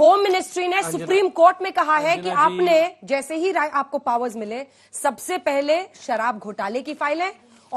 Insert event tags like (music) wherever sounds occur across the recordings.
Home ministry ने supreme court में कहा है कि आपने जैसे ही आपको पावर्स मिले सबसे पहले शराब घोटाले की फाइलें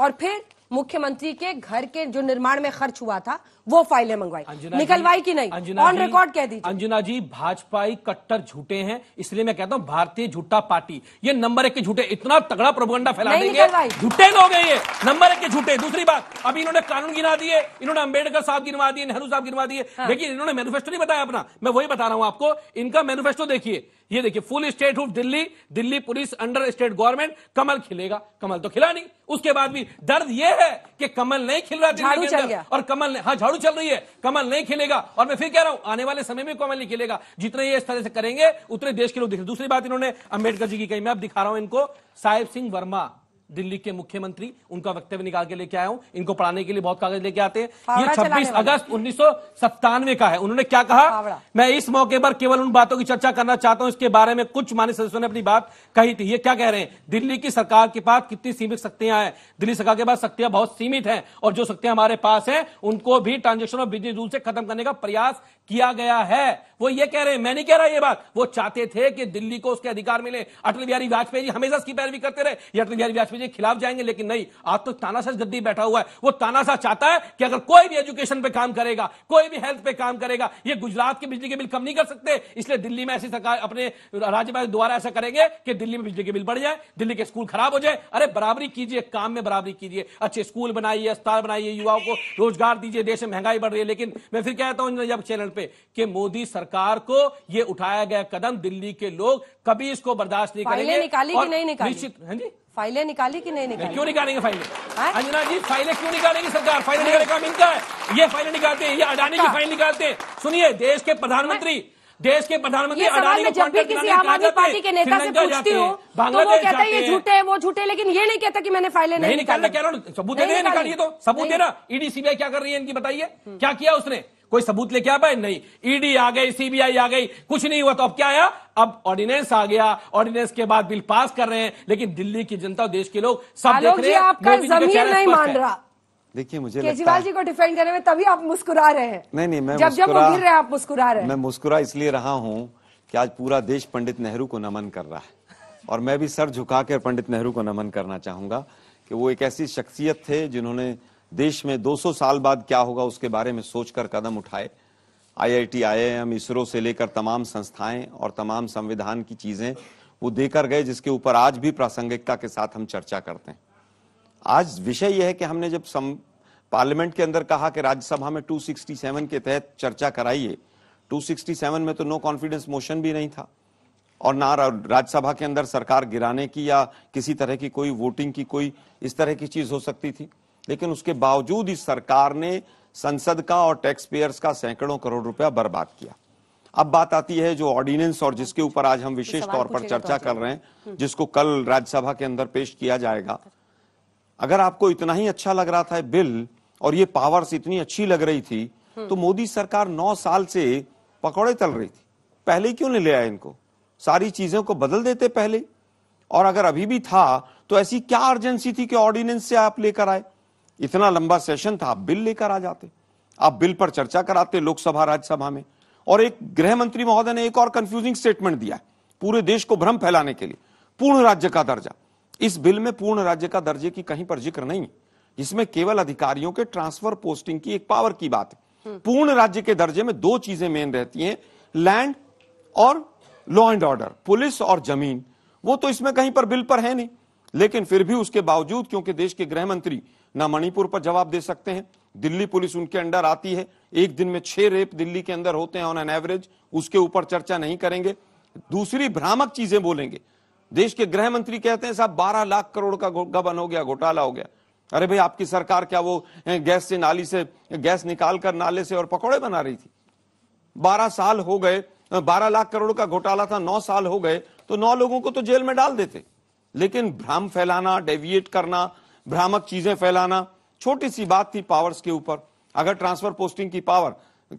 और फिर मुख्यमंत्री के घर के जो निर्माण में खर्च हुआ था वो फाइलें मंगवाई निकलवाई की नहीं ऑन रिकॉर्ड कह दी अंजुना जी भाजपाई कट्टर झूठे हैं इसलिए मैं कहता हूँ भारतीय झूठा पार्टी ये नंबर एक के झूठे इतना तगड़ा प्रोपगंडा फैला देंगे झूठे लोग हैं ये नंबर एक के झूठे दूसरी बात अभी इन्होंने कानून गिना दिए इन्होंने अंबेडकर साहब गिनवा दिए नेहरू साहब गिनवा दिए लेकिन हाँ। इन्होंने मैनिफेस्टो नहीं बताया अपना मैं वही बता रहा हूँ आपको इनका मैनिफेस्टो देखिए ये देखिए full state of Delhi Delhi police under state government कमल खिलेगा कमल तो खिला नहीं उसके बाद भी दर्द यह है कि कमल नहीं खिल रहा झाड़ू चल गया और कमल हाँ झाड़ू चल रही है कमल नहीं खिलेगा और मैं फिर कह रहा हूं आने वाले समय में कमल नहीं खिलेगा जितने ये इस तरह से करेंगे उतने देश के लोग दिख दूसरी बात इन्होंने अंबेडकर जी की कही मैं अब दिखा रहा हूं इनको साहिब सिंह वर्मा दिल्ली के मुख्यमंत्री उनका वक्तव्य निकाल के लेके आया हूं इनको पढ़ाने के लिए बहुत कागज लेके आते हैं ये 26 अगस्त उन्नीस का है उन्होंने क्या कहा मैं इस मौके पर केवल उन बातों की चर्चा करना चाहता हूं इसके बारे में कुछ मान्य सदस्यों ने अपनी बात कही थी ये क्या कह रहे हैं दिल्ली की सरकार के पास कितनी सीमित शक्तियां हैं दिल्ली सरकार के पास शक्तियां बहुत सीमित है और जो शक्तियां हमारे पास है उनको भी ट्रांजेक्शन और बिजनेस रूल से खत्म करने का प्रयास किया गया है वो ये कह रहे हैं मैं नहीं कह रहा ये बात वो चाहते थे कि दिल्ली को उसके अधिकार मिले अटल बिहारी वाजपेयी जी हमेशा उसकी पैरवी करते रहे ये अटल बिहारी वाजपेयी जी खिलाफ जाएंगे लेकिन नहीं आज तो तानाशाह गद्दी बैठा हुआ है वो तानाशाह चाहता है कि अगर कोई भी एजुकेशन पे काम करेगा कोई भी हेल्थ पे काम करेगा ये गुजरात के बिजली के बिल कम नहीं कर सकते इसलिए दिल्ली में ऐसी सरकार अपने राज्यपाल द्वारा ऐसा करेंगे कि दिल्ली में बिजली के बिल बढ़ जाए दिल्ली के स्कूल खराब हो जाए अरे बराबरी कीजिए काम में बराबरी कीजिए अच्छे स्कूल बनाइए अस्पताल बनाइए युवाओं को रोजगार दीजिए देश में महंगाई बढ़ रही है लेकिन मैं फिर कहता हूं जब चैनल पे कि मोदी सरकार को ये उठाया गया कदम दिल्ली के लोग कभी इसको बर्दाश्त नहीं करेंगे निकाली कि नहीं निकाली निश्चित है हाँ जी फाइलें निकाली कि नहीं निकाली क्यों निकालेंगे फाइलें अंजना हाँ? हाँ जी फाइलें क्यों निकालेंगे सरकार फाइलें निकालने का मिलता है ये फाइलें निकालते हैं ये अडानी की अच्छा। फाइल निकालते हैं सुनिए देश के प्रधानमंत्री देश के प्रधानमंत्री अडानी जब भी किसी आम आदमी पार्टी के नेता से पूछती हूँ तो वो कहता है ये झूठे हैं वो झूठे लेकिन ये नहीं कहता कि मैंने फाइलें नहीं निकाली क्या सबूत दे रहे निकालिए तो सबूत देना ईडी सीबीआई क्या कर रही है इनकी बताइए हम्म। क्या किया उसने कोई सबूत लेके आ पाए नहीं ईडी e आ गई सीबीआई आ गई कुछ नहीं हुआ तो अब क्या आया अब ऑर्डिनेंस आ गया ऑर्डिनेंस के बाद बिल पास कर रहे हैं लेकिन दिल्ली की जनता देश के लोग सब देख रहे हैं नहीं मान रहा देखिए मुझे केजरीवाल जी को डिफेंड करने में तभी आप मुस्कुरा रहे हैं नहीं नहीं मैं जब जब गिर रहे हैं आप मुस्कुरा रहे हैं मैं मुस्कुरा इसलिए रहा हूं कि आज पूरा देश पंडित नेहरू को नमन कर रहा है और मैं भी सर झुकाकर पंडित नेहरू को नमन करना चाहूंगा कि वो एक ऐसी शख्सियत थे जिन्होंने देश में 200 साल बाद क्या होगा उसके बारे में सोचकर कदम उठाए आईआईटी, आईआईएम, इसरो से लेकर तमाम संस्थाएं और तमाम संविधान की चीजें वो देकर गए जिसके ऊपर आज भी प्रासंगिकता के साथ हम चर्चा करते हैं आज विषय यह है कि हमने जब सम, पार्लियामेंट के अंदर कहा कि राज्यसभा में 267 के तहत चर्चा कराइए 267 में तो नो कॉन्फिडेंस मोशन भी नहीं था और ना राज्यसभा के अंदर सरकार गिराने की या किसी तरह की कोई वोटिंग की कोई इस तरह की चीज हो सकती थी लेकिन उसके बावजूद इस सरकार ने संसद का और टैक्स पेयर्स का सैकड़ों करोड़ रुपया बर्बाद किया अब बात आती है जो ऑर्डिनेंस और जिसके ऊपर आज हम तो विशेष तौर पर चर्चा तो कर रहे हैं हम्म। जिसको कल राज्यसभा के अंदर पेश किया जाएगा अगर आपको इतना ही अच्छा लग रहा था बिल और ये पावर्स इतनी अच्छी लग रही थी हम्म। तो मोदी सरकार नौ साल से पकौड़े तल रही थी पहले क्यों नहीं ले आए इनको सारी चीजों को बदल देते पहले और अगर अभी भी था तो ऐसी क्या अर्जेंसी थी कि ऑर्डिनेंस से आप लेकर आए इतना लंबा सेशन था आप बिल लेकर आ जाते आप बिल पर चर्चा कराते लोकसभा राज्यसभा में और एक गृह मंत्री महोदय ने एक और कंफ्यूजिंग स्टेटमेंट दिया पूरे देश को भ्रम फैलाने के लिए पूर्ण राज्य का दर्जा इस बिल में पूर्ण राज्य का दर्जे की कहीं पर जिक्र नहीं जिसमें इसमें केवल अधिकारियों के ट्रांसफर पोस्टिंग की एक पावर की बात है हम्म। पूर्ण राज्य के दर्जे में दो चीजें मेन रहती हैं लैंड और लॉ एंड ऑर्डर पुलिस और जमीन वो तो इसमें कहीं पर बिल पर है नहीं लेकिन फिर भी उसके बावजूद क्योंकि देश के गृह मंत्री ना मणिपुर पर जवाब दे सकते हैं दिल्ली पुलिस उनके अंडर आती है एक दिन में छह रेप दिल्ली के अंदर होते हैं ऑन एन एवरेज उसके ऊपर चर्चा नहीं करेंगे दूसरी भ्रामक चीजें बोलेंगे देश के गृह मंत्री कहते हैं साहब 12 लाख करोड़ का गबन हो गया घोटाला हो गया अरे भाई आपकी सरकार क्या वो गैस से नाली से गैस निकालकर नाले से और पकौड़े बना रही थी 12 साल हो गए 12 लाख करोड़ का घोटाला था 9 साल हो गए तो 9 लोगों को तो जेल में डाल देते लेकिन भ्रम फैलाना डेविएट करना भ्रामक चीजें फैलाना छोटी सी बात थी पावर्स के ऊपर अगर ट्रांसफर पोस्टिंग की पावर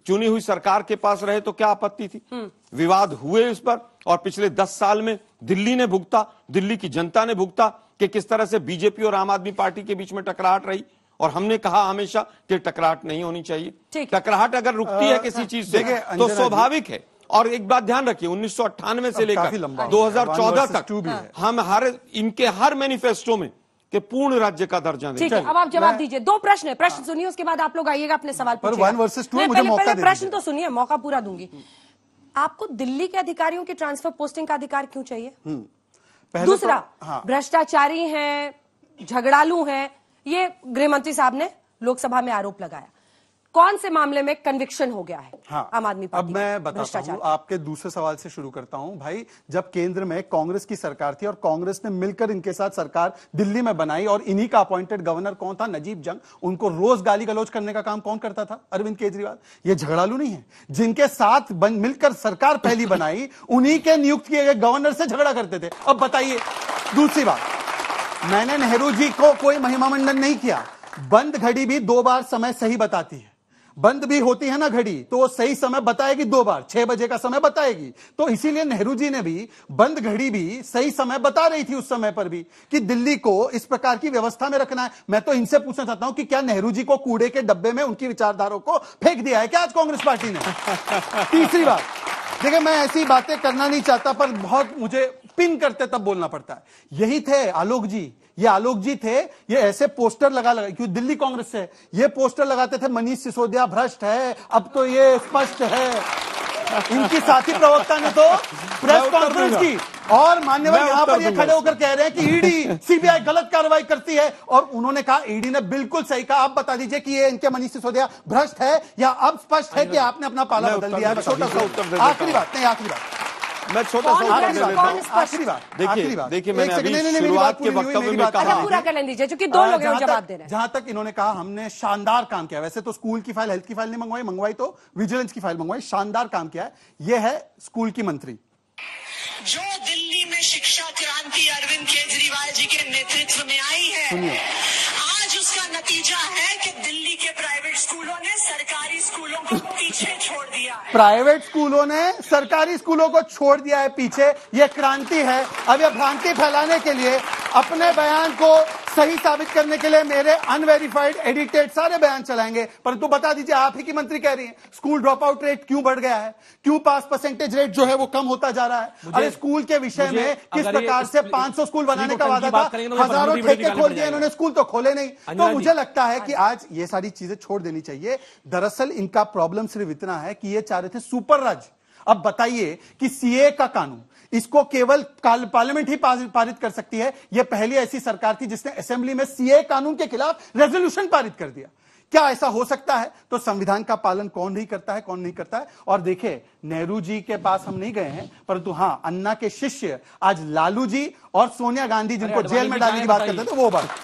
चुनी हुई सरकार के पास रहे तो क्या आपत्ति थी हम्म। विवाद हुए उस पर और पिछले दस साल में दिल्ली ने भुगता दिल्ली की जनता ने भुगता कि किस तरह से बीजेपी और आम आदमी पार्टी के बीच में टकराहट रही और हमने कहा हमेशा कि टकराहट नहीं होनी चाहिए टकराहट अगर रुकती है किसी चीज से तो स्वाभाविक है और एक बात ध्यान रखिए उन्नीस से लेकर दो चौदह तक हम हर इनके हर मैनिफेस्टो में कि पूर्ण राज्य का दर्जा ठीक है अब आप जवाब दीजिए दो प्रश्न है प्रश्न सुनिए उसके बाद आप लोग आइएगा अपने सवाल पर वन वर्सेस टू मुझे मौका प्रश्न तो सुनिए मौका पूरा दूंगी आपको दिल्ली के अधिकारियों की ट्रांसफर पोस्टिंग का अधिकार क्यों चाहिए हम्म, तो- दूसरा हाँ। भ्रष्टाचारी है झगड़ालू है ये गृह मंत्री साहब ने लोकसभा में आरोप लगाया कौन से मामले में कन्विक्शन हो गया है हाँ, आम आदमी पार्टी अब मैं बताता हूँ आपके दूसरे सवाल से शुरू करता हूँ भाई जब केंद्र में कांग्रेस की सरकार थी और कांग्रेस ने मिलकर इनके साथ सरकार दिल्ली में बनाई और इन्हीं का अपॉइंटेड गवर्नर कौन था नजीब जंग उनको रोज गाली गलौज करने का काम कौन करता था अरविंद केजरीवाल ये झगड़ालू नहीं है जिनके साथ मिलकर सरकार पहली बनाई उन्हीं के नियुक्त किए गए गवर्नर से झगड़ा करते थे अब बताइए दूसरी बात मैंने नेहरू जी को कोई महिमामंडन नहीं किया बंद घड़ी भी दो बार समय सही बताती है बंद भी होती है ना घड़ी तो वो सही समय बताएगी दो बार छह बजे का समय बताएगी तो इसीलिए नेहरू जी ने भी बंद घड़ी भी सही समय बता रही थी उस समय पर भी कि दिल्ली को इस प्रकार की व्यवस्था में रखना है मैं तो इनसे पूछना चाहता हूं कि क्या नेहरू जी को कूड़े के डब्बे में उनकी विचारधारा को फेंक दिया है क्या आज कांग्रेस पार्टी ने (laughs) तीसरी बात देखिए मैं ऐसी बातें करना नहीं चाहता पर बहुत मुझे पिन करते तब बोलना पड़ता है यही थे आलोक जी ये आलोक जी थे ये ऐसे पोस्टर लगा लगा क्यों दिल्ली कांग्रेस से ये पोस्टर लगाते थे मनीष सिसोदिया भ्रष्ट है अब तो ये स्पष्ट है इनकी साथी प्रवक्ता ने तो प्रेस कॉन्फ्रेंस की और मान्यवर यहाँ पर ये खड़े होकर कह रहे हैं कि ईडी सीबीआई गलत कार्रवाई करती है और उन्होंने कहा ईडी ने बिल्कुल सही कहा आप बता दीजिए कि ये इनके मनीष सिसोदिया भ्रष्ट है या अब स्पष्ट है कि आपने अपना पाला बदल दिया छोटा सा उत्तर आखिरी बात नहीं आखिरी बात मैं छोटा सा आखिरी बात देखिए देखिए मैंने अभी शुरुआत के वक्तव्य में कहा पूरा कर दीजिए क्योंकि दो हाँ, लोग जवाब दे रहे जहां तक इन्होंने कहा हमने शानदार काम किया वैसे तो स्कूल की फाइल हेल्थ की फाइल नहीं मंगवाई मंगवाई तो विजिलेंस की फाइल मंगवाई शानदार काम किया है ये है स्कूल की मंत्री जो दिल्ली में शिक्षा क्रांति अरविंद केजरीवाल जी के नेतृत्व में आई है प्राइवेट स्कूलों ने सरकारी स्कूलों को छोड़ दिया है पीछे ये क्रांति है अब यह भ्रांति फैलाने के लिए अपने बयान को सही साबित करने के लिए मेरे अनवेरीफाइड एडिटेड सारे बयान चलाएंगे परंतु तो बता दीजिए आप ही की मंत्री कह रही हैं स्कूल ड्रॉप आउट रेट क्यों बढ़ गया है क्यों पास परसेंटेज रेट जो है वो कम होता जा रहा है अरे स्कूल के विषय में किस प्रकार से 500 स्कूल बनाने का वादा था मतलब हजारों ठेके खोल दिए इन्होंने स्कूल तो खोले नहीं हाँ तो हाँ मुझे लगता है कि हाँ आज ये सारी चीजें छोड़ देनी चाहिए दरअसल इनका प्रॉब्लम सिर्फ इतना है कि ये चाह रहे थे सुपर राज्य अब बताइए कि सीए का कानून इसको केवल पार्लियामेंट ही पारित कर सकती है यह पहली ऐसी सरकार थी जिसने असेंबली में सीए कानून के खिलाफ रेजोल्यूशन पारित कर दिया क्या ऐसा हो सकता है तो संविधान का पालन कौन नहीं करता है कौन नहीं करता है और देखिए नेहरू जी के पास हम नहीं गए हैं परंतु हां अन्ना के शिष्य आज लालू जी और सोनिया गांधी जिनको जेल में डालने की बात करते थे वो बात